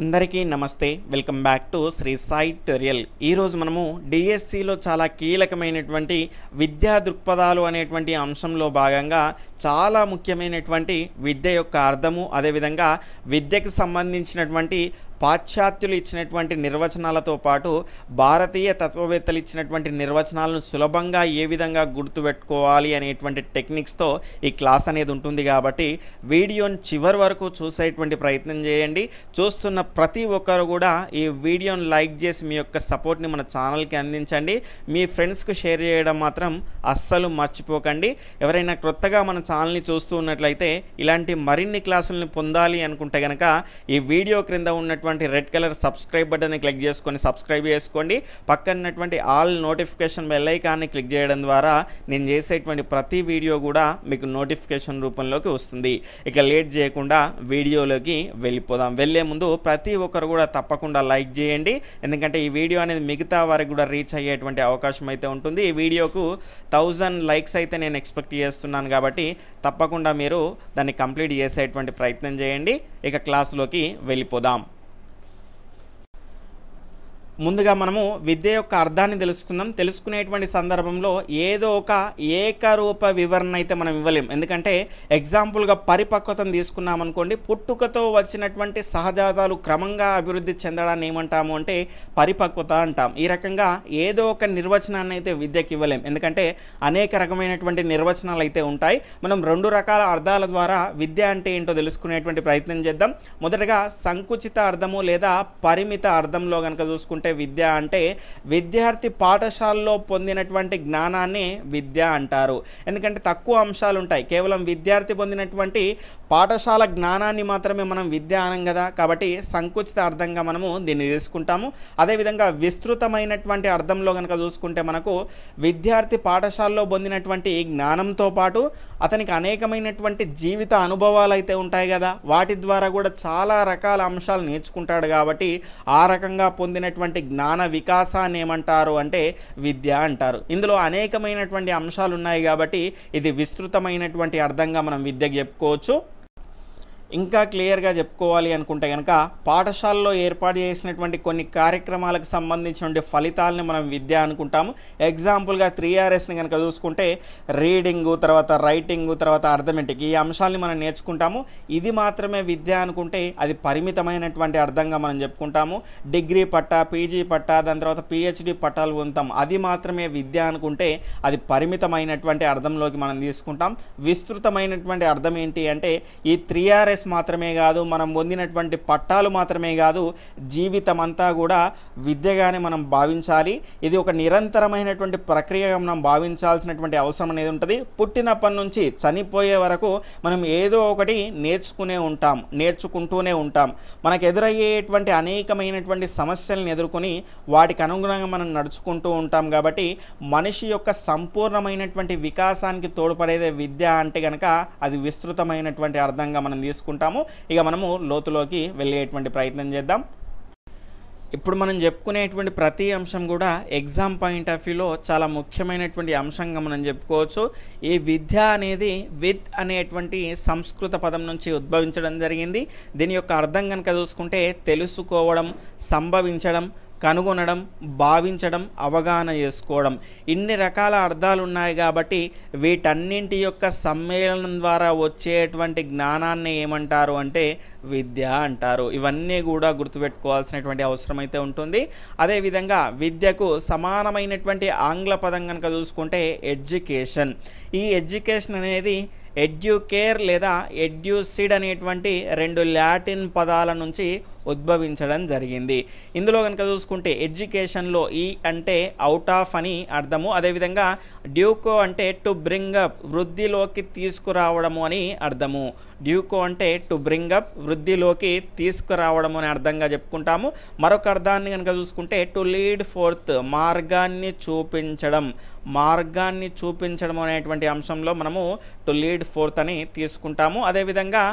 అందరికీ నమస్తే welcome back to Sri Sai టెరియల్ ఈరోజు మనము డిఎస్సిలో చాలా కీలకమైనటువంటి విద్యా దృక్పథాలు అనేటువంటి అంశంలో భాగంగా చాలా ముఖ్యమైనటువంటి విద్య యొక్క అర్థము అదేవిధంగా విద్యకు సంబంధించినటువంటి పాశ్చాత్యులు ఇచ్చినటువంటి నిర్వచనాలతో పాటు భారతీయ తత్వవేత్తలు ఇచ్చినటువంటి నిర్వచనాలను సులభంగా ఏ విధంగా గుర్తుపెట్టుకోవాలి అనేటువంటి టెక్నిక్స్తో ఈ క్లాస్ అనేది ఉంటుంది కాబట్టి వీడియోని చివరి వరకు చూసేటువంటి ప్రయత్నం చేయండి చూస్తున్న ప్రతి ఒక్కరు కూడా ఈ వీడియోని లైక్ చేసి మీ యొక్క సపోర్ట్ని మన ఛానల్కి అందించండి మీ ఫ్రెండ్స్కు షేర్ చేయడం మాత్రం అస్సలు మర్చిపోకండి ఎవరైనా క్రొత్తగా మన ఛానల్ని చూస్తూ ఉన్నట్లయితే ఇలాంటి మరిన్ని క్లాసులను పొందాలి అనుకుంటే కనుక ఈ వీడియో క్రింద ఉన్నటువంటి ఉన్నటువంటి red colour subscribe button click చేసుకొని సబ్స్క్రైబ్ చేసుకోండి పక్కనటువంటి ఆల్ నోటిఫికేషన్ బెల్లైకాన్ని క్లిక్ చేయడం ద్వారా నేను చేసేటువంటి ప్రతి వీడియో కూడా మీకు నోటిఫికేషన్ రూపంలోకి వస్తుంది ఇక లేట్ చేయకుండా వీడియోలోకి వెళ్ళిపోదాం వెళ్ళే ముందు ప్రతి ఒక్కరు కూడా తప్పకుండా లైక్ చేయండి ఎందుకంటే ఈ వీడియో అనేది మిగతా వారికి కూడా రీచ్ అయ్యేటువంటి అవకాశం అయితే ఉంటుంది ఈ వీడియోకు థౌజండ్ లైక్స్ అయితే నేను ఎక్స్పెక్ట్ చేస్తున్నాను కాబట్టి తప్పకుండా మీరు దాన్ని కంప్లీట్ చేసేటువంటి ప్రయత్నం చేయండి ఇక క్లాస్లోకి వెళ్ళిపోదాం ముందుగా మనము విద్య యొక్క అర్థాన్ని తెలుసుకుందాం తెలుసుకునేటువంటి సందర్భంలో ఏదో ఒక ఏకరూప వివరణ అయితే మనం ఇవ్వలేం ఎందుకంటే ఎగ్జాంపుల్గా పరిపక్వతను తీసుకున్నాం అనుకోండి పుట్టుకతో వచ్చినటువంటి సహజాతాలు క్రమంగా అభివృద్ధి చెందడాన్ని ఏమంటాము అంటే పరిపక్వత అంటాం ఈ రకంగా ఏదో ఒక నిర్వచనాన్ని అయితే విద్యకి ఇవ్వలేం ఎందుకంటే అనేక రకమైనటువంటి నిర్వచనాలు అయితే ఉంటాయి మనం రెండు రకాల అర్థాల ద్వారా విద్య అంటే ఏంటో తెలుసుకునేటువంటి ప్రయత్నం చేద్దాం మొదటగా సంకుచిత అర్థము లేదా పరిమిత అర్థంలో కనుక చూసుకుంటే అంటే విద్య అంటే విద్యార్థి పాఠశాలలో పొందినటువంటి జ్ఞానాన్ని విద్య అంటారు ఎందుకంటే తక్కువ అంశాలు ఉంటాయి కేవలం విద్యార్థి పొందినటువంటి పాఠశాల జ్ఞానాన్ని మాత్రమే మనం విద్య అనం కదా కాబట్టి సంకుచిత అర్థంగా మనము దీన్ని తీసుకుంటాము అదేవిధంగా విస్తృతమైనటువంటి అర్థంలో కనుక చూసుకుంటే మనకు విద్యార్థి పాఠశాలలో పొందినటువంటి జ్ఞానంతో పాటు అతనికి అనేకమైనటువంటి జీవిత అనుభవాలు అయితే ఉంటాయి కదా వాటి ద్వారా కూడా చాలా రకాల అంశాలు నేర్చుకుంటాడు కాబట్టి ఆ రకంగా పొందినటువంటి ఉన్నటువంటి జ్ఞాన వికాసాన్ని ఏమంటారు అంటే విద్య అంటారు ఇందులో అనేకమైనటువంటి అంశాలు ఉన్నాయి కాబట్టి ఇది విస్తృతమైనటువంటి అర్థంగా మనం విద్యకు చెప్పుకోవచ్చు ఇంకా క్లియర్గా చెప్పుకోవాలి అనుకుంటే కనుక పాఠశాలలో ఏర్పాటు చేసినటువంటి కొన్ని కార్యక్రమాలకు సంబంధించినటువంటి ఫలితాలని మనం విద్య అనుకుంటాము ఎగ్జాంపుల్గా త్రీ ఆర్ఎస్ని కనుక చూసుకుంటే రీడింగు తర్వాత రైటింగు తర్వాత అర్థమెటిక్ ఈ అంశాలని మనం నేర్చుకుంటాము ఇది మాత్రమే విద్య అనుకుంటే అది పరిమితమైనటువంటి అర్థంగా మనం చెప్పుకుంటాము డిగ్రీ పట్టా పీజీ పట్టా దాని తర్వాత పిహెచ్డి పట్టాలు పొందుతాం అది మాత్రమే విద్య అనుకుంటే అది పరిమితమైనటువంటి అర్థంలోకి మనం తీసుకుంటాం విస్తృతమైనటువంటి అర్థం ఏంటి అంటే ఈ త్రీ ఆర్ఎస్ అడ్రస్ మాత్రమే కాదు మనం పొందినటువంటి పట్టాలు మాత్రమే కాదు జీవితం అంతా కూడా విద్యగానే మనం భావించాలి ఇది ఒక నిరంతరమైనటువంటి ప్రక్రియగా మనం భావించాల్సినటువంటి అవసరం అనేది ఉంటుంది పుట్టినప్పటి నుంచి చనిపోయే వరకు మనం ఏదో ఒకటి నేర్చుకునే ఉంటాం నేర్చుకుంటూనే ఉంటాం మనకు ఎదురయ్యేటువంటి అనేకమైనటువంటి సమస్యలను ఎదుర్కొని వాటికి అనుగుణంగా మనం నడుచుకుంటూ ఉంటాం కాబట్టి మనిషి యొక్క సంపూర్ణమైనటువంటి వికాసానికి తోడ్పడేదే విద్య అంటే కనుక అది విస్తృతమైనటువంటి అర్థంగా మనం తీసుకుంటాం తెలుసుకుంటాము ఇక మనము లోతులోకి వెళ్ళేటువంటి ప్రయత్నం చేద్దాం ఇప్పుడు మనం చెప్పుకునేటువంటి ప్రతి అంశం కూడా ఎగ్జామ్ పాయింట్ ఆఫ్ వ్యూలో చాలా ముఖ్యమైనటువంటి అంశంగా మనం చెప్పుకోవచ్చు ఈ విద్య అనేది విత్ అనేటువంటి సంస్కృత పదం నుంచి ఉద్భవించడం జరిగింది దీని యొక్క అర్థం కనుక చూసుకుంటే తెలుసుకోవడం సంభవించడం కనుగొనడం భావించడం అవగాహన చేసుకోవడం ఇన్ని రకాల అర్థాలు ఉన్నాయి కాబట్టి వీటన్నింటి యొక్క సమ్మేళనం ద్వారా వచ్చేటువంటి జ్ఞానాన్ని ఏమంటారు అంటే విద్య అంటారు ఇవన్నీ కూడా గుర్తుపెట్టుకోవాల్సినటువంటి అవసరం అయితే ఉంటుంది అదేవిధంగా విద్యకు సమానమైనటువంటి ఆంగ్ల పదం కనుక చూసుకుంటే ఎడ్యుకేషన్ ఈ ఎడ్యుకేషన్ అనేది ఎడ్యుకేర్ లేదా ఎడ్యూసిడ్ అనేటువంటి రెండు లాటిన్ పదాల నుంచి ఉద్భవించడం జరిగింది ఇందులో కనుక చూసుకుంటే ఎడ్యుకేషన్లో ఈ అంటే అవుట్ ఆఫ్ అని అర్థము అదేవిధంగా డ్యూకో అంటే టు బ్రింగ్ అప్ వృద్ధిలోకి తీసుకురావడము అని అర్థము డ్యూకో అంటే టు బ్రింగ్ అప్ వృద్ధిలోకి తీసుకురావడం అని అర్థంగా చెప్పుకుంటాము మరొక అర్థాన్ని కనుక చూసుకుంటే టు లీడ్ ఫోర్త్ మార్గాన్ని చూపించడం మార్గాన్ని చూపించడం అనేటువంటి అంశంలో మనము టు లీడ్ ఫోర్త్ అని తీసుకుంటాము అదేవిధంగా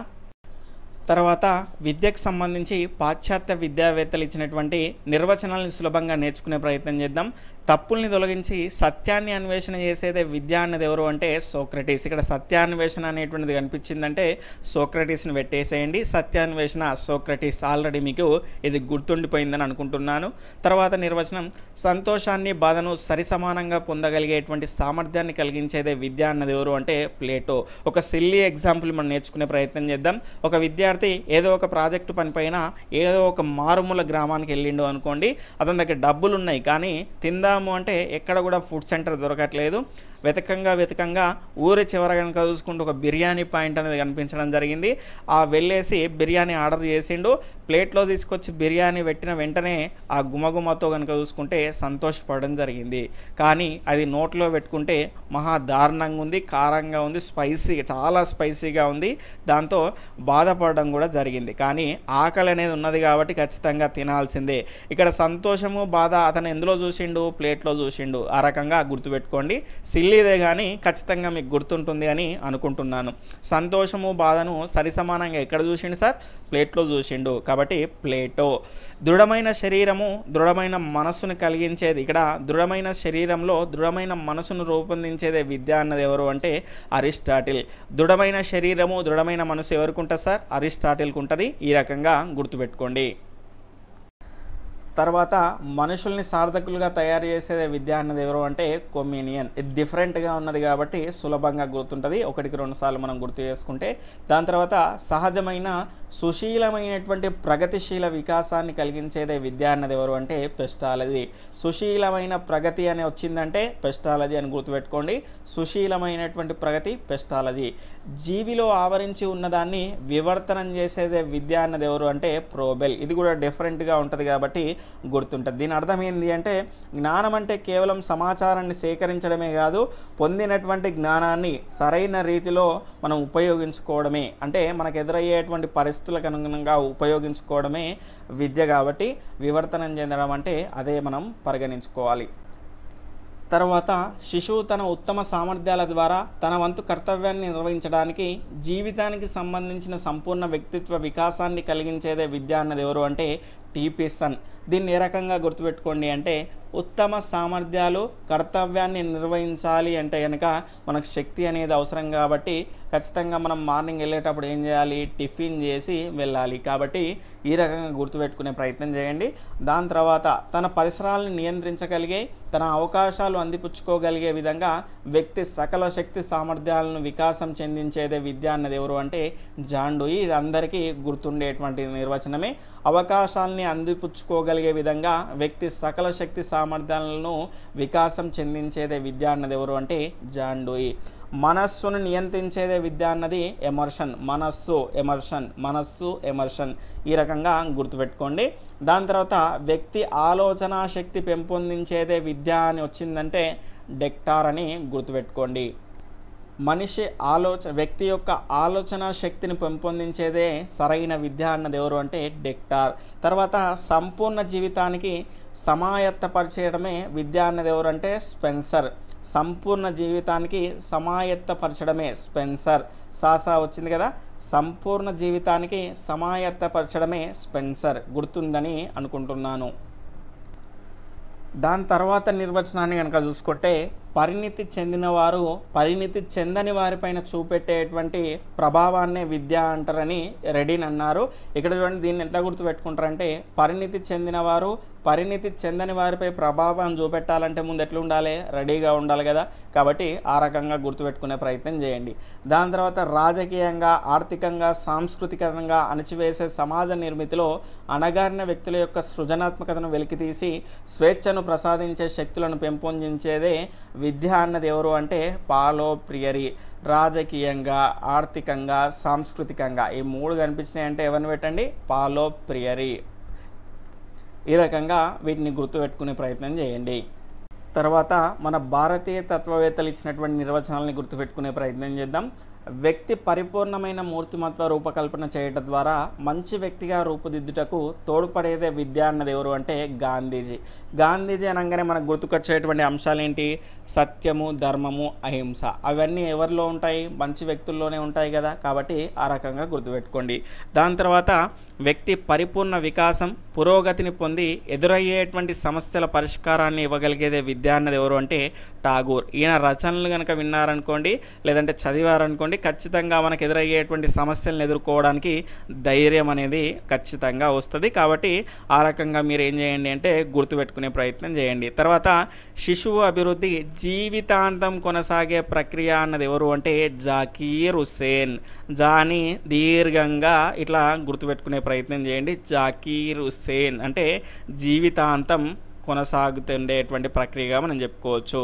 తర్వాత విద్యకు సంబంధించి పాశ్చాత్య విద్యావేత్తలు ఇచ్చినటువంటి నిర్వచనాలను సులభంగా నేర్చుకునే ప్రయత్నం చేద్దాం తప్పుల్ని తొలగించి సత్యాన్ని అన్వేషణ చేసేదే విద్య అన్నది ఎవరు అంటే సోక్రటీస్ ఇక్కడ సత్యాన్వేషణ అనేటువంటిది కనిపించిందంటే సోక్రటీస్ని పెట్టేసేయండి సత్యాన్వేషణ సోక్రటీస్ ఆల్రెడీ మీకు ఇది గుర్తుండిపోయిందని అనుకుంటున్నాను తర్వాత నిర్వచనం సంతోషాన్ని బాధను సరిసమానంగా పొందగలిగేటువంటి సామర్థ్యాన్ని కలిగించేదే విద్య అన్నది ఎవరు అంటే ప్లేటో ఒక సిల్లీ ఎగ్జాంపుల్ మనం నేర్చుకునే ప్రయత్నం చేద్దాం ఒక విద్యార్థి ఏదో ఒక ప్రాజెక్టు పనిపైన ఏదో ఒక మారుమూల గ్రామానికి వెళ్ళిండు అనుకోండి అతని దగ్గర డబ్బులు ఉన్నాయి కానీ తిందా వెళ్దాము అంటే ఎక్కడ కూడా ఫుడ్ సెంటర్ దొరకట్లేదు వెతకంగా వెతకంగా ఊరి చివర కనుక చూసుకుంటే ఒక బిర్యానీ పాయింట్ అనేది కనిపించడం జరిగింది ఆ వెళ్ళేసి బిర్యానీ ఆర్డర్ చేసిండు ప్లేట్లో తీసుకొచ్చి బిర్యానీ పెట్టిన వెంటనే ఆ గుమగుమతో కనుక చూసుకుంటే సంతోషపడడం జరిగింది కానీ అది నోట్లో పెట్టుకుంటే మహా దారుణంగా ఉంది కారంగా ఉంది స్పైసీ చాలా స్పైసీగా ఉంది దాంతో బాధపడడం కూడా జరిగింది కానీ ఆకలి అనేది ఉన్నది కాబట్టి ఖచ్చితంగా తినాల్సిందే ఇక్కడ సంతోషము బాధ అతను ఎందులో చూసిండు ప్లేట్లో చూసిండు ఆ రకంగా గుర్తుపెట్టుకోండి సిల్లి తెలియదే కానీ ఖచ్చితంగా మీకు గుర్తుంటుంది అని అనుకుంటున్నాను సంతోషము బాధను సరిసమానంగా ఎక్కడ చూసిండు సార్ ప్లేట్లో చూసిండు కాబట్టి ప్లేటో దృఢమైన శరీరము దృఢమైన మనస్సును కలిగించేది ఇక్కడ దృఢమైన శరీరంలో దృఢమైన మనసును రూపొందించేదే విద్య అన్నది ఎవరు అంటే అరిస్టాటిల్ దృఢమైన శరీరము దృఢమైన మనసు ఎవరికి ఉంటుంది సార్ అరిస్టాటిల్కి ఉంటుంది ఈ రకంగా గుర్తుపెట్టుకోండి తర్వాత మనుషుల్ని సార్థకులుగా తయారు చేసేదే విద్య అన్నది ఎవరు అంటే కొమీనియన్ ఇది డిఫరెంట్గా ఉన్నది కాబట్టి సులభంగా గుర్తుంటుంది ఒకటికి రెండు సార్లు మనం గుర్తు చేసుకుంటే దాని తర్వాత సహజమైన సుశీలమైనటువంటి ప్రగతిశీల వికాసాన్ని కలిగించేదే విద్య అన్నది ఎవరు అంటే పెస్టాలజీ సుశీలమైన ప్రగతి అని వచ్చిందంటే పెస్టాలజీ అని గుర్తుపెట్టుకోండి సుశీలమైనటువంటి ప్రగతి పెస్టాలజీ జీవిలో ఆవరించి ఉన్నదాన్ని వివర్తనం చేసేదే విద్య అన్నది ఎవరు అంటే ప్రోబెల్ ఇది కూడా డిఫరెంట్గా ఉంటుంది కాబట్టి గుర్తుంటుంది దీని అర్థం ఏంటి అంటే జ్ఞానం అంటే కేవలం సమాచారాన్ని సేకరించడమే కాదు పొందినటువంటి జ్ఞానాన్ని సరైన రీతిలో మనం ఉపయోగించుకోవడమే అంటే మనకు ఎదురయ్యేటువంటి పరిస్థితులకు అనుగుణంగా ఉపయోగించుకోవడమే విద్య కాబట్టి వివర్తనం చెందడం అంటే అదే మనం పరిగణించుకోవాలి తర్వాత శిశువు తన ఉత్తమ సామర్థ్యాల ద్వారా తన వంతు కర్తవ్యాన్ని నిర్వహించడానికి జీవితానికి సంబంధించిన సంపూర్ణ వ్యక్తిత్వ వికాసాన్ని కలిగించేదే విద్య అన్నది ఎవరు అంటే టీపీసన్ దీన్ని ఏ రకంగా గుర్తుపెట్టుకోండి అంటే ఉత్తమ సామర్థ్యాలు కర్తవ్యాన్ని నిర్వహించాలి అంటే కనుక మనకు శక్తి అనేది అవసరం కాబట్టి ఖచ్చితంగా మనం మార్నింగ్ వెళ్ళేటప్పుడు ఏం చేయాలి టిఫిన్ చేసి వెళ్ళాలి కాబట్టి ఈ రకంగా గుర్తుపెట్టుకునే ప్రయత్నం చేయండి దాని తర్వాత తన పరిసరాలను నియంత్రించగలిగే తన అవకాశాలు అందిపుచ్చుకోగలిగే విధంగా వ్యక్తి సకల శక్తి సామర్థ్యాలను వికాసం చెందించేదే విద్య అన్నది ఎవరు అంటే జాండుయి ఇది అందరికీ గుర్తుండేటువంటి నిర్వచనమే అవకాశాలని అందిపుచ్చుకోగలిగే విధంగా వ్యక్తి సకల శక్తి సామర్థ్యాలను వికాసం చెందించేదే విద్య అన్నది ఎవరు అంటే జాండూయి మనస్సును నియంత్రించేదే విద్య అన్నది ఎమర్షన్ మనస్సు ఎమర్షన్ మనస్సు ఎమర్షన్ ఈ రకంగా గుర్తుపెట్టుకోండి దాని తర్వాత వ్యక్తి ఆలోచన శక్తి పెంపొందించేదే విద్య అని వచ్చిందంటే డెక్టార్ అని గుర్తుపెట్టుకోండి మనిషి ఆలోచన వ్యక్తి యొక్క ఆలోచన శక్తిని పెంపొందించేదే సరైన విద్య అన్నది ఎవరు అంటే డెక్టార్ తర్వాత సంపూర్ణ జీవితానికి సమాయత్తపరిచేయడమే విద్య అన్నది ఎవరు అంటే స్పెన్సర్ సంపూర్ణ జీవితానికి సమాయత్తపరచడమే స్పెన్సర్ సాసా వచ్చింది కదా సంపూర్ణ జీవితానికి సమాయత్తపరచడమే స్పెన్సర్ గుర్తుందని అనుకుంటున్నాను దాని తర్వాత నిర్వచనాన్ని కనుక చూసుకుంటే పరిణితి చెందినవారు పరిణితి చెందని వారిపైన చూపెట్టేటువంటి ప్రభావాన్నే విద్య అంటారని రెడీని అన్నారు ఇక్కడ చూడండి దీన్ని ఎంత గుర్తుపెట్టుకుంటారంటే పరిణితి చెందినవారు పరిణితి చెందని వారిపై ప్రభావం చూపెట్టాలంటే ముందు ఎట్లా ఉండాలి రెడీగా ఉండాలి కదా కాబట్టి ఆ రకంగా గుర్తుపెట్టుకునే ప్రయత్నం చేయండి దాని తర్వాత రాజకీయంగా ఆర్థికంగా సాంస్కృతికంగా అణచివేసే సమాజ నిర్మితిలో అణగారిన వ్యక్తుల యొక్క సృజనాత్మకతను వెలికితీసి స్వేచ్ఛను ప్రసాదించే శక్తులను పెంపొందించేదే విద్య అన్నది ఎవరు అంటే పాలో ప్రియరి రాజకీయంగా ఆర్థికంగా సాంస్కృతికంగా ఈ మూడు కనిపించినాయి అంటే ఎవరిని పెట్టండి పాలో ప్రియరి ఈ రకంగా వీటిని గుర్తుపెట్టుకునే ప్రయత్నం చేయండి తర్వాత మన భారతీయ తత్వవేత్తలు ఇచ్చినటువంటి నిర్వచనాలని గుర్తుపెట్టుకునే ప్రయత్నం చేద్దాం వ్యక్తి పరిపూర్ణమైన మూర్తిమత్వ రూపకల్పన చేయటం ద్వారా మంచి వ్యక్తిగా రూపుదిద్దుటకు తోడ్పడేదే విద్య అన్నది ఎవరు అంటే గాంధీజీ గాంధీజీ అనగానే మనకు గుర్తుకొచ్చేటువంటి అంశాలు ఏంటి సత్యము ధర్మము అహింస అవన్నీ ఎవరిలో ఉంటాయి మంచి వ్యక్తుల్లోనే ఉంటాయి కదా కాబట్టి ఆ రకంగా గుర్తుపెట్టుకోండి దాని తర్వాత వ్యక్తి పరిపూర్ణ వికాసం పురోగతిని పొంది ఎదురయ్యేటువంటి సమస్యల పరిష్కారాన్ని ఇవ్వగలిగేదే విద్య అన్నది ఎవరు అంటే ఠాగూర్ ఈయన రచనలు కనుక విన్నారనుకోండి లేదంటే చదివారనుకోండి నుండి ఖచ్చితంగా మనకు ఎదురయ్యేటువంటి సమస్యలను ఎదుర్కోవడానికి ధైర్యం అనేది ఖచ్చితంగా వస్తుంది కాబట్టి ఆ రకంగా మీరు ఏం చేయండి అంటే గుర్తుపెట్టుకునే ప్రయత్నం చేయండి తర్వాత శిశువు అభివృద్ధి జీవితాంతం కొనసాగే ప్రక్రియ అన్నది ఎవరు అంటే జాకీర్ హుస్సేన్ జాని దీర్ఘంగా ఇట్లా గుర్తుపెట్టుకునే ప్రయత్నం చేయండి జాకీర్ హుస్సేన్ అంటే జీవితాంతం కొనసాగుతుండేటువంటి ప్రక్రియగా మనం చెప్పుకోవచ్చు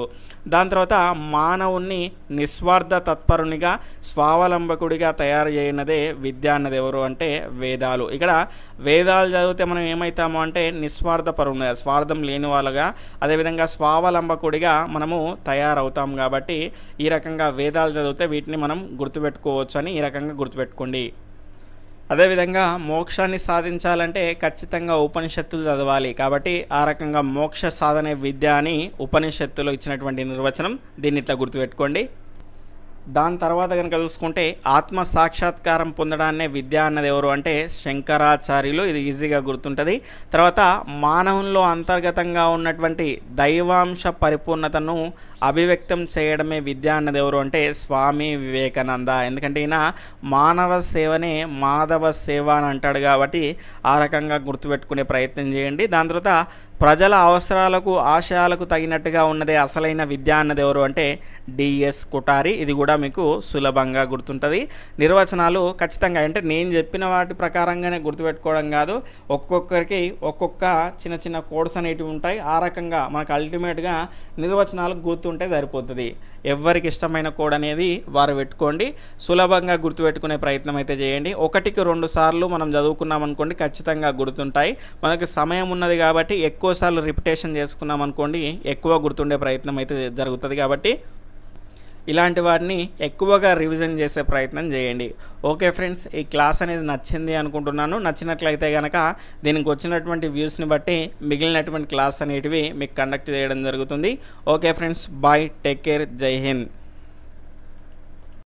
దాని తర్వాత మానవుణ్ణి నిస్వార్థ తత్పరునిగా స్వావలంబకుడిగా తయారు చేయనదే విద్య అన్నది ఎవరు అంటే వేదాలు ఇక్కడ వేదాలు చదివితే మనం ఏమవుతాము అంటే నిస్వార్థ పరునిగా స్వార్థం లేని వాళ్ళగా అదేవిధంగా స్వావలంబకుడిగా మనము తయారవుతాం కాబట్టి ఈ రకంగా వేదాలు చదివితే వీటిని మనం గుర్తుపెట్టుకోవచ్చు అని ఈ రకంగా గుర్తుపెట్టుకోండి అదేవిధంగా మోక్షాన్ని సాధించాలంటే ఖచ్చితంగా ఉపనిషత్తులు చదవాలి కాబట్టి ఆ రకంగా మోక్ష సాధనే విద్య అని ఉపనిషత్తులో ఇచ్చినటువంటి నిర్వచనం దీన్ని ఇట్లా గుర్తుపెట్టుకోండి దాని తర్వాత కనుక చూసుకుంటే ఆత్మ సాక్షాత్కారం పొందడాన్నే విద్య అన్నది ఎవరు అంటే శంకరాచార్యులు ఇది ఈజీగా గుర్తుంటుంది తర్వాత మానవుల్లో అంతర్గతంగా ఉన్నటువంటి దైవాంశ పరిపూర్ణతను అభివ్యక్తం చేయడమే విద్య అన్నది ఎవరు అంటే స్వామి వివేకానంద ఎందుకంటే ఈయన మానవ సేవనే మాధవ సేవ అని అంటాడు కాబట్టి ఆ రకంగా గుర్తుపెట్టుకునే ప్రయత్నం చేయండి దాని తర్వాత ప్రజల అవసరాలకు ఆశయాలకు తగినట్టుగా ఉన్నదే అసలైన విద్య అన్నది ఎవరు అంటే డిఎస్ కుటారి ఇది కూడా మీకు సులభంగా గుర్తుంటుంది నిర్వచనాలు ఖచ్చితంగా అంటే నేను చెప్పిన వాటి ప్రకారంగానే గుర్తుపెట్టుకోవడం కాదు ఒక్కొక్కరికి ఒక్కొక్క చిన్న చిన్న కోడ్స్ అనేటివి ఉంటాయి ఆ రకంగా మనకు అల్టిమేట్గా నిర్వచనాలు గుర్తుంటే సరిపోతుంది ఎవరికి ఇష్టమైన కోడ్ అనేది వారు పెట్టుకోండి సులభంగా గుర్తుపెట్టుకునే ప్రయత్నం అయితే చేయండి ఒకటికి రెండు సార్లు మనం చదువుకున్నాం అనుకోండి ఖచ్చితంగా గుర్తుంటాయి మనకి సమయం ఉన్నది కాబట్టి ఎక్కువసార్లు రిపిటేషన్ చేసుకున్నాం అనుకోండి ఎక్కువ గుర్తుండే ప్రయత్నం అయితే జరుగుతుంది కాబట్టి ఇలాంటి వాటిని ఎక్కువగా రివిజన్ చేసే ప్రయత్నం చేయండి ఓకే ఫ్రెండ్స్ ఈ క్లాస్ అనేది నచ్చింది అనుకుంటున్నాను నచ్చినట్లయితే కనుక దీనికి వచ్చినటువంటి వ్యూస్ని బట్టి మిగిలినటువంటి క్లాస్ అనేటివి మీకు కండక్ట్ చేయడం జరుగుతుంది okay friends bye take care Jai Hind